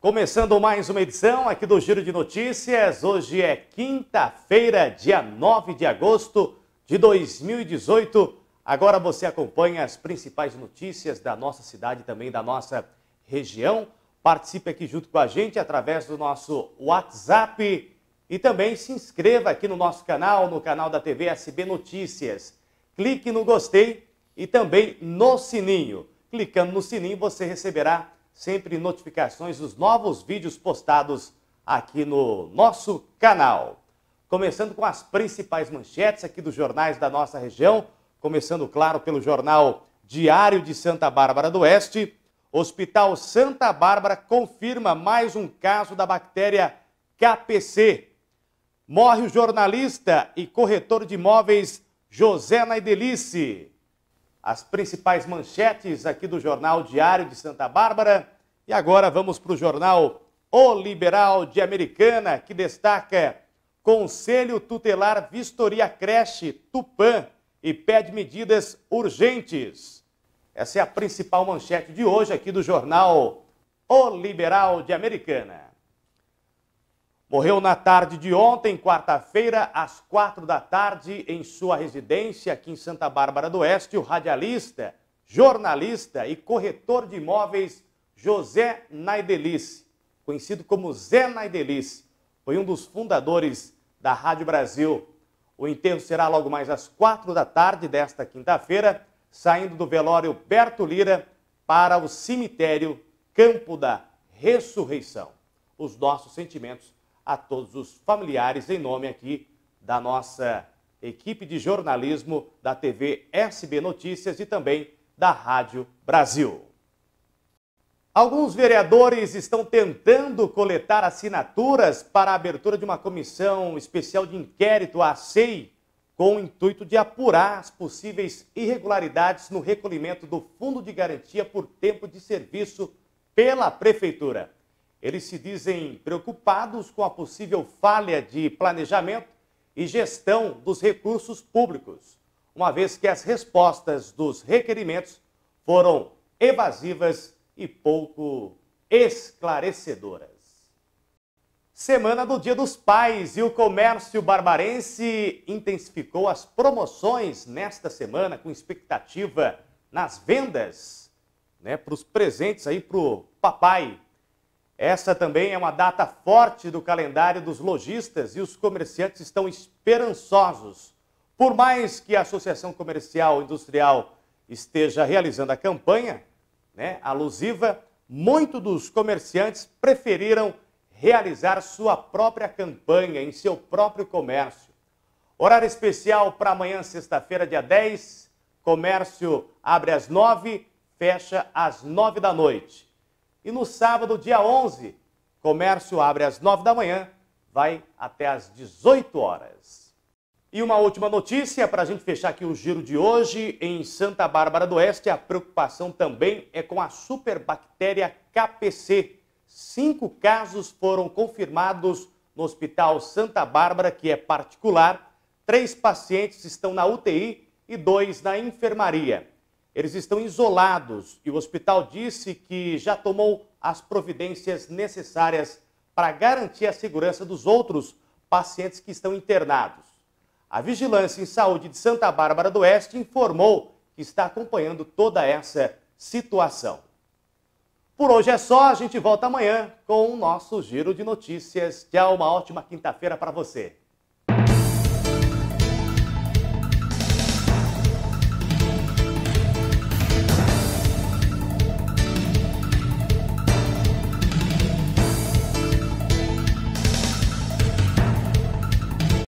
Começando mais uma edição aqui do Giro de Notícias. Hoje é quinta-feira, dia 9 de agosto de 2018. Agora você acompanha as principais notícias da nossa cidade e também da nossa região. Participe aqui junto com a gente através do nosso WhatsApp e também se inscreva aqui no nosso canal, no canal da TV SB Notícias. Clique no gostei e também no sininho. Clicando no sininho você receberá sempre notificações dos novos vídeos postados aqui no nosso canal. Começando com as principais manchetes aqui dos jornais da nossa região, começando, claro, pelo jornal Diário de Santa Bárbara do Oeste. Hospital Santa Bárbara confirma mais um caso da bactéria KPC. Morre o jornalista e corretor de imóveis José Naidelice as principais manchetes aqui do Jornal Diário de Santa Bárbara. E agora vamos para o jornal O Liberal de Americana, que destaca Conselho Tutelar Vistoria Creche Tupã e pede medidas urgentes. Essa é a principal manchete de hoje aqui do jornal O Liberal de Americana. Morreu na tarde de ontem, quarta-feira, às quatro da tarde, em sua residência aqui em Santa Bárbara do Oeste, o radialista, jornalista e corretor de imóveis José Naidelice, conhecido como Zé Naidelice. Foi um dos fundadores da Rádio Brasil. O enterro será logo mais às quatro da tarde desta quinta-feira, saindo do velório Berto Lira para o cemitério Campo da Ressurreição. Os nossos sentimentos a todos os familiares, em nome aqui da nossa equipe de jornalismo da TV SB Notícias e também da Rádio Brasil. Alguns vereadores estão tentando coletar assinaturas para a abertura de uma comissão especial de inquérito à SEI, com o intuito de apurar as possíveis irregularidades no recolhimento do Fundo de Garantia por Tempo de Serviço pela Prefeitura. Eles se dizem preocupados com a possível falha de planejamento e gestão dos recursos públicos, uma vez que as respostas dos requerimentos foram evasivas e pouco esclarecedoras. Semana do Dia dos Pais e o comércio barbarense intensificou as promoções nesta semana com expectativa nas vendas né, para os presentes aí para o papai, essa também é uma data forte do calendário dos lojistas e os comerciantes estão esperançosos. Por mais que a Associação Comercial Industrial esteja realizando a campanha né, alusiva, muitos dos comerciantes preferiram realizar sua própria campanha em seu próprio comércio. Horário especial para amanhã, sexta-feira, dia 10. Comércio abre às 9, fecha às 9 da noite. E no sábado, dia 11, comércio abre às 9 da manhã, vai até às 18 horas. E uma última notícia para a gente fechar aqui o giro de hoje. Em Santa Bárbara do Oeste, a preocupação também é com a superbactéria KPC. Cinco casos foram confirmados no Hospital Santa Bárbara, que é particular. Três pacientes estão na UTI e dois na enfermaria. Eles estão isolados e o hospital disse que já tomou as providências necessárias para garantir a segurança dos outros pacientes que estão internados. A Vigilância em Saúde de Santa Bárbara do Oeste informou que está acompanhando toda essa situação. Por hoje é só, a gente volta amanhã com o nosso giro de notícias. Tchau, uma ótima quinta-feira para você.